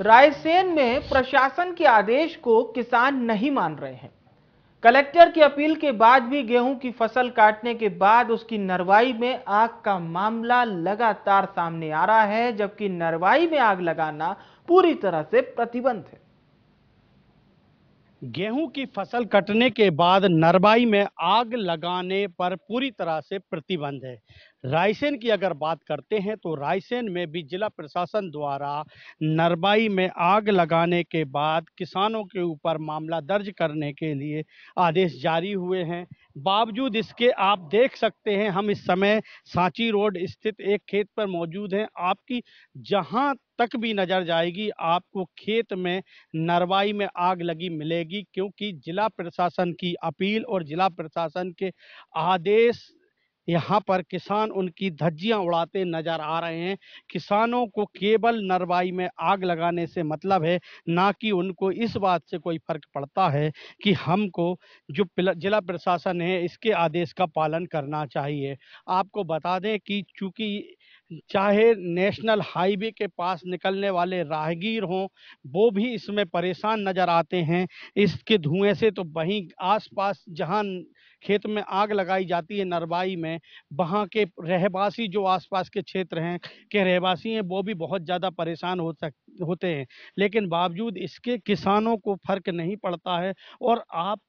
रायसेन में प्रशासन के आदेश को किसान नहीं मान रहे हैं कलेक्टर की अपील के बाद भी गेहूं की फसल काटने के बाद उसकी नरवाई में आग का मामला लगातार सामने आ रहा है जबकि नरवाई में आग लगाना पूरी तरह से प्रतिबंध है गेहूं की फसल कटने के बाद नरबाई में आग लगाने पर पूरी तरह से प्रतिबंध है रायसेन की अगर बात करते हैं तो रायसेन में भी जिला प्रशासन द्वारा नरबाई में आग लगाने के बाद किसानों के ऊपर मामला दर्ज करने के लिए आदेश जारी हुए हैं बावजूद इसके आप देख सकते हैं हम इस समय सांची रोड स्थित एक खेत पर मौजूद हैं आपकी जहां तक भी नज़र जाएगी आपको खेत में नरवाई में आग लगी मिलेगी क्योंकि जिला प्रशासन की अपील और जिला प्रशासन के आदेश यहाँ पर किसान उनकी धज्जियाँ उड़ाते नजर आ रहे हैं किसानों को केवल नरवाई में आग लगाने से मतलब है ना कि उनको इस बात से कोई फर्क पड़ता है कि हमको जो जिला प्रशासन है इसके आदेश का पालन करना चाहिए आपको बता दें कि चूंकि हम्म। चाहे नेशनल हाईवे के पास निकलने वाले राहगीर हों वो भी इसमें परेशान नज़र आते हैं इसके धुएं से तो वहीं आसपास जहां खेत में आग लगाई जाती है नरवाई में वहाँ के रहवासी जो आसपास के क्षेत्र हैं के रहवासी हैं वो भी बहुत ज़्यादा परेशान हो सक होते हैं लेकिन बावजूद इसके किसानों को फ़र्क नहीं पड़ता है और आप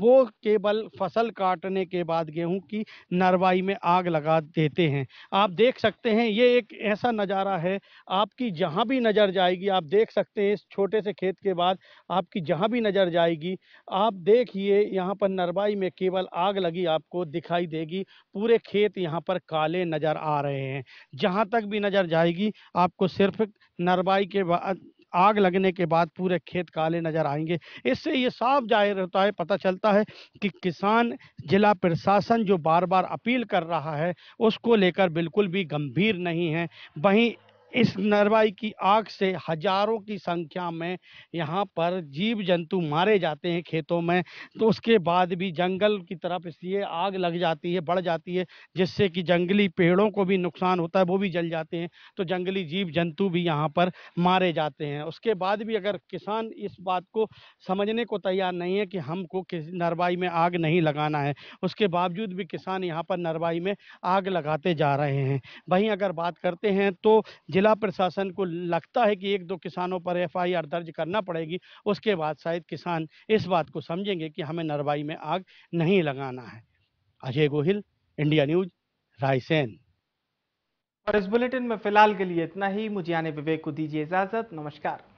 वो केवल फसल काटने के बाद गेहूं की नरवाई में आग लगा देते हैं आप देख सकते हैं ये एक ऐसा नज़ारा है आपकी जहां भी नज़र जाएगी आप देख सकते हैं इस छोटे से खेत के बाद आपकी जहां भी नज़र जाएगी आप देखिए यहाँ पर नरवाई में केवल आग लगी आपको दिखाई देगी पूरे खेत यहाँ पर काले नज़र आ रहे हैं जहाँ तक भी नज़र जाएगी आपको सिर्फ नरवाई के बाद आग लगने के बाद पूरे खेत काले नजर आएंगे इससे ये साफ जाहिर होता है पता चलता है कि किसान जिला प्रशासन जो बार बार अपील कर रहा है उसको लेकर बिल्कुल भी गंभीर नहीं है वहीं इस नरवाई की आग से हजारों की संख्या में यहाँ पर जीव जंतु मारे जाते हैं खेतों में तो उसके बाद भी जंगल की तरफ इसलिए आग लग जाती है बढ़ जाती है जिससे कि जंगली पेड़ों को भी नुकसान होता है वो भी जल जाते हैं तो जंगली जीव जंतु भी यहाँ पर मारे जाते हैं उसके बाद भी अगर किसान इस बात को समझने को तैयार नहीं है कि हमको नरवाई में आग नहीं लगाना है उसके बावजूद भी किसान यहाँ पर नरवाई में आग लगाते जा रहे हैं वहीं अगर बात करते हैं तो जिला जिला प्रशासन को लगता है कि एक दो किसानों पर एफआईआर दर्ज करना पड़ेगी उसके बाद शायद किसान इस बात को समझेंगे कि हमें नरवाई में आग नहीं लगाना है अजय गोहिल इंडिया न्यूज रायसेन और इस बुलेटिन में फिलहाल के लिए इतना ही मुझे आने विवेक को दीजिए इजाजत नमस्कार